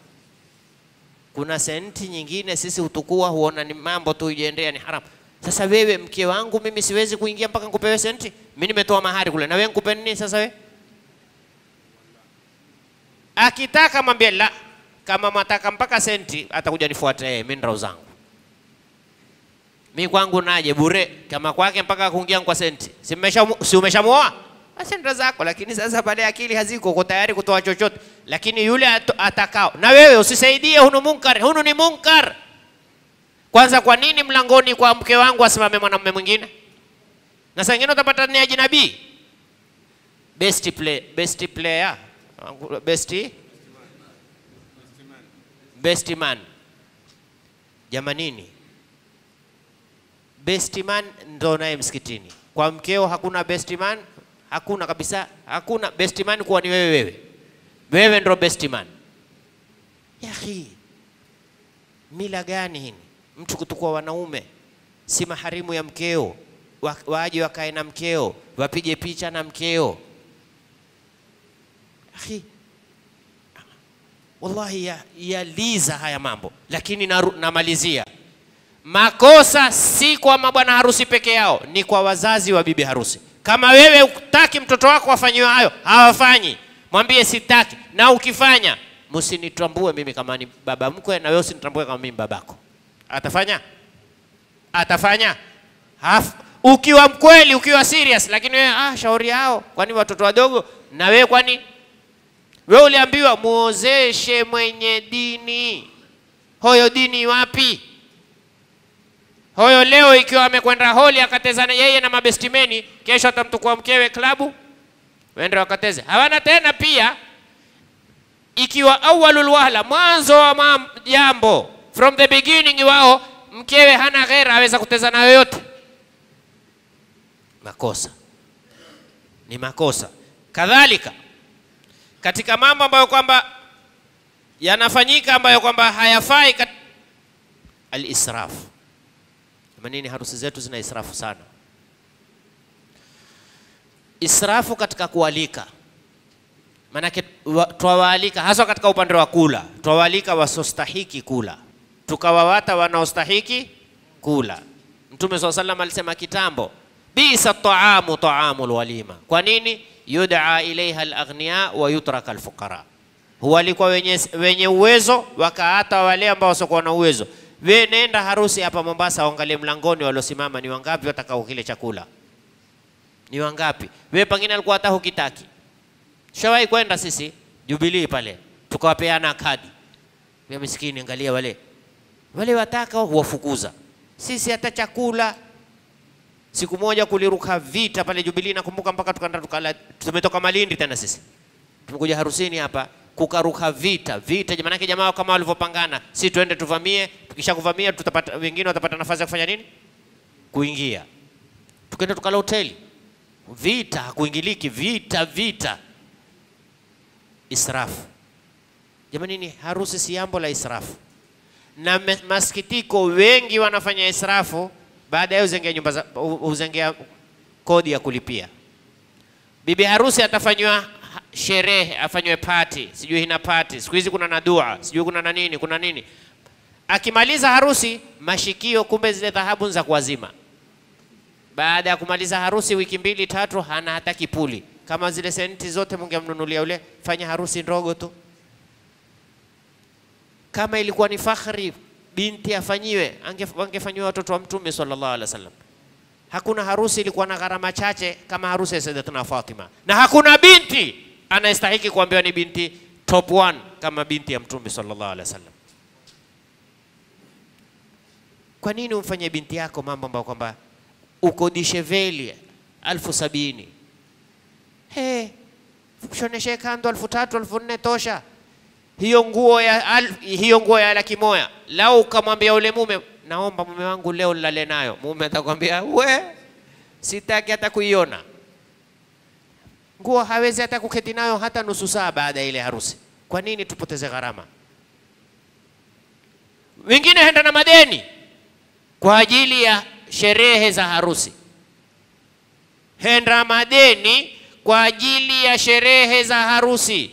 [SPEAKER 1] kuna senti nyingine sisi hutukua huona ni mambo tu ijiendea ni haramu. Sasa wewe mke wangu, mimi siwezi kuingia mpaka nikupewe senti? Mimi nimetoa mahari kule, na wewe nikupe nini sasa wewe? Akitaka mwambie la, kama mataka mpaka senti atakuja nifuate yeye, mimi ndio zangu. Mimi kwangu naje bure, kama kwake mpaka kuingia kwa senti. Si umesha si umeshamuoa? Basi zako, lakini sasa pale akili haziko, uko tayari kutoa chochote. Lakini yule atakao, na wewe usisaidie, hunu munkar, hunu ni munkar. Kwanza, kwa nini mlangoni kwa mke wangu asimame mwanamume mwingine? Na saa ingine utapata ni ajinabii. Best play, best player, best best man. Jamanini, best man ndo naye msikitini. Kwa mkeo hakuna best man, hakuna kabisa, hakuna best man kuwa ni wewe wewe. Wewe ndo best man. Yahi, mila gani hii? mtu kutukua wanaume, si maharimu ya mkeo, waje wakae na mkeo, wapige picha na mkeo. Akhi, wallahi yaliza ya haya mambo, lakini namalizia na makosa si kwa mabwana harusi peke yao, ni kwa wazazi wa bibi harusi. Kama wewe utaki mtoto wako afanyiwe hayo, hawafanyi, mwambie sitaki, na ukifanya msinitambue mimi kama ni baba mkwe, na wewe usinitambue kama mimi babako atafanya atafanya Haf. ukiwa mkweli ukiwa serious lakini wewe ah, shauri yao kwani watoto wadogo na wewe kwani wewe uliambiwa muozeshe mwenye dini hoyo dini wapi hoyo leo ikiwa amekwenda holi akatezana yeye na mabestimeni kesho atamtukua mkewe klabu wende wakateze hawana tena pia ikiwa awalul wahla mwanzo wa jambo from the beginning wao mkewe hana ghera aweza kuteza na yoyote makosa ni makosa kadhalika katika mambo ambayo kwamba yanafanyika ambayo kwamba hayafai kat... alisraf manini harusi zetu zina israfu sana israfu katika kualika maanake twawaalika haswa katika upande wa kula twawaalika wasostahiki kula tukawawata wanaostahiki kula. Mtume swalla sallam alisema kitambo, bisa taamu taamu lwalima. Kwa nini? yudaa ilaiha alaghnia wa yutraka alfuqara, huwalikwa wenye, wenye uwezo wakaata wale ambao wasiokuwa na uwezo. We nenda harusi hapa Mombasa, waangalie mlangoni waliosimama ni wangapi watakao kile chakula, ni wangapi? We pengine alikuwa hata hukitaki. Shawahi kwenda sisi Jubilee pale, tukawapeana kadi ya miskini, angalia wale wale wataka huwafukuza. sisi hata chakula. Siku moja kuliruka vita pale Jubilee, nakumbuka mpaka tukaenda tukala, tumetoka Malindi tena sisi tumekuja harusini hapa, kukaruka vita vita, yake jamaa kama walivyopangana, si tuende tuvamie, tukisha kuvamia tutapata, wengine watapata nafasi ya kufanya nini, kuingia. Tukaenda tukala hoteli, vita hakuingiliki, vita vita, israfu. Jamani, ni harusi si jambo la israfu na masikitiko, wengi wanafanya israfu, baadaye uzengea nyumba za uzengea kodi ya kulipia. Bibi harusi atafanywa sherehe, afanywe pati, sijui hina pati, siku hizi kuna na dua, sijui kuna na nini, kuna nini. Akimaliza harusi, mashikio kumbe zile dhahabu za kuwazima. Baada ya kumaliza harusi, wiki mbili tatu, hana hata kipuli. Kama zile senti zote mungemnunulia ule, fanya harusi ndogo tu. Kama ilikuwa ni fakhari binti afanyiwe, wangefanyiwa watoto wa Mtume sallallahu alaihi wasallam. Hakuna harusi ilikuwa na gharama chache kama harusi ya Sayyidatuna Fatima, na hakuna binti anayestahiki kuambiwa ni binti top 1 kama binti ya Mtume sallallahu alaihi wasallam. Kwa nini umfanye binti yako mambo ambayo kwamba ukodishe veli elfu sabini hey, shoneshe kando elfu tatu nne tosha hiyo nguo ya alf, hiyo nguo ya laki moja, lau ukamwambia ule mume, naomba mume wangu leo nilale nayo, mume atakwambia we, sitaki hata kuiona nguo. Hawezi hata kuketi nayo hata nusu saa baada ya ile harusi. Kwa nini tupoteze gharama? Wengine henda na madeni kwa ajili ya sherehe za harusi, henda madeni kwa ajili ya sherehe za harusi.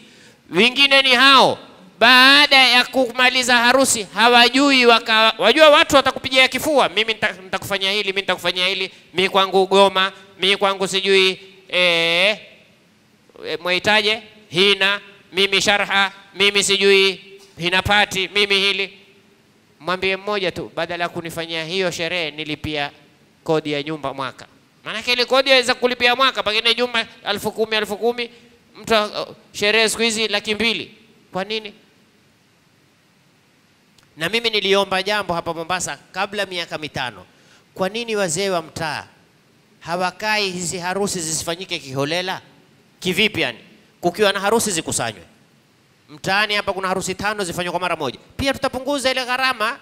[SPEAKER 1] Wengine ni hao baada ya kumaliza harusi hawajui waka, wajua watu watakupigia kifua, mimi nitakufanyia hili, mimi nitakufanyia hili, mi kwangu ugoma, mi kwangu sijui e, eh, eh, mwaitaje hina, mimi sharha, mimi sijui hinapati, mimi hili. Mwambie mmoja tu, badala ya kunifanyia hiyo sherehe, nilipia kodi ya nyumba mwaka. Maanake ile kodi yaweza kulipia mwaka, pengine nyumba elfu kumi elfu kumi mtu uh, sherehe siku hizi laki mbili. Kwa nini? Na mimi niliomba jambo hapa Mombasa kabla miaka mitano, kwa nini wazee wa mtaa hawakai hizi harusi zisifanyike kiholela? Kivipi yani? Kukiwa na harusi zikusanywe mtaani hapa, kuna harusi tano zifanywe kwa mara moja, pia tutapunguza ile gharama.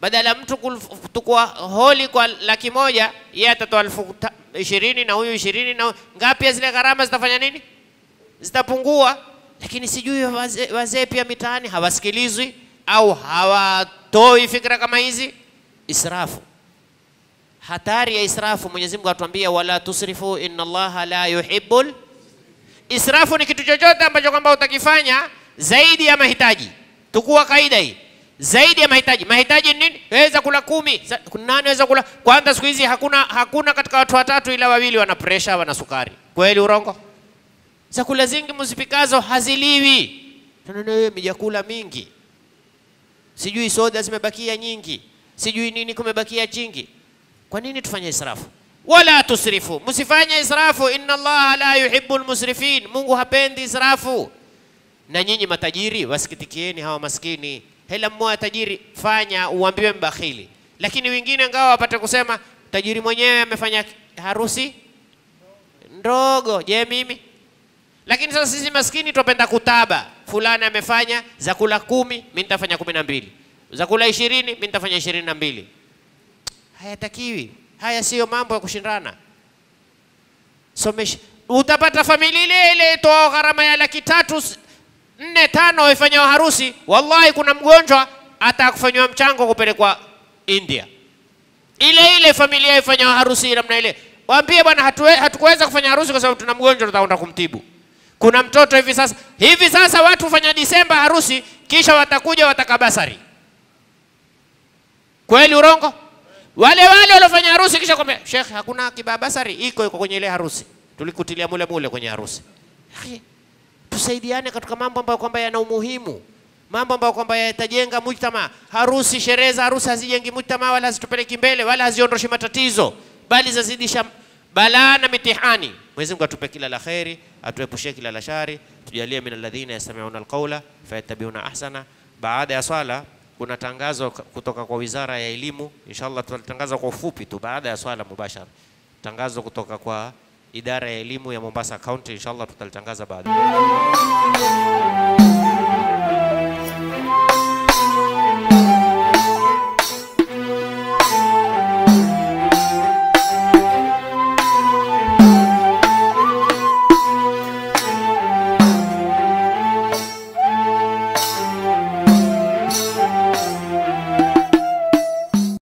[SPEAKER 1] Badala mtu kutukua holi kwa laki moja, yeye atatoa elfu ishirini na huyu ishirini na ngapi ngapi, zile gharama zitafanya nini? Zitapungua. Lakini sijui wazee waze pia mitaani hawasikilizwi au hawatoi fikra kama hizi? Israfu, hatari ya israfu. Mwenyezi Mungu atuambia wala tusrifu inna Allaha la yuhibbul israfu. Ni kitu chochote ambacho kwamba utakifanya zaidi ya mahitaji. Tukua kaida hii zaidi ya mahitaji. Mahitaji nini? Weza kula kumi. Nani weza kula? Kwanza siku hizi hakuna, hakuna katika watu watatu ila wawili wana presha, wana sukari. Kweli urongo? Chakula zingi muzipikazo haziliwi, mijakula mingi sijui soda zimebakia nyingi, sijui nini kumebakia chingi. Kwa nini tufanye israfu? Wala tusrifu, msifanye israfu. Inna Allaha la yuhibbul musrifin, Mungu hapendi israfu. Na nyinyi matajiri, wasikitikieni hawa maskini. Hela mmoja tajiri, fanya uambiwe mbakhili, lakini wengine ngawa wapate kusema tajiri mwenyewe amefanya harusi ndogo. Je, mimi lakini sasa sisi maskini tupenda kutaba, fulani amefanya za kula kumi, mimi nitafanya kumi na mbili, za kula ishirini, mimi nitafanya ishirini na mbili. Hayatakiwi, haya siyo mambo ya kushindana. Somesha, utapata familia ile ile itoao gharama ya laki tatu nne tano waifanyiwa harusi. Wallahi, kuna mgonjwa atakufanyiwa mchango kupelekwa India, ile ile familia ifanywa harusi namna ile, waambie bwana, hatukuweza hatu kufanya harusi kwa sababu tuna mgonjwa, tutaenda kumtibu. Kuna mtoto hivi sasa, hivi sasa watu fanya Disemba harusi, kisha watakuja watakabasari. Kweli urongo? Wale wale waliofanya harusi kisha kwambia Sheikh, hakuna kibabasari, iko iko kwenye ile harusi, tulikutilia mule mule kwenye harusi. Tusaidiane katika mambo ambayo kwamba yana umuhimu mambo ambayo kwamba yatajenga mujtama. Harusi, sherehe za harusi hazijengi mujtama, wala hazitupeleki mbele, wala haziondoshi matatizo, bali zazidisha balaa na mitihani. Mwenyezi Mungu atupe kila la kheri, atuepushie kila la shari, tujalie min alladhina yastami'una alqawla fayattabi'una ahsana. Baada ya swala kuna tangazo kutoka kwa Wizara ya Elimu, inshallah tutalitangaza kwa ufupi tu baada ya swala mubashara. Tangazo kutoka kwa Idara ya Elimu ya Mombasa County, inshallah tutalitangaza baadaye.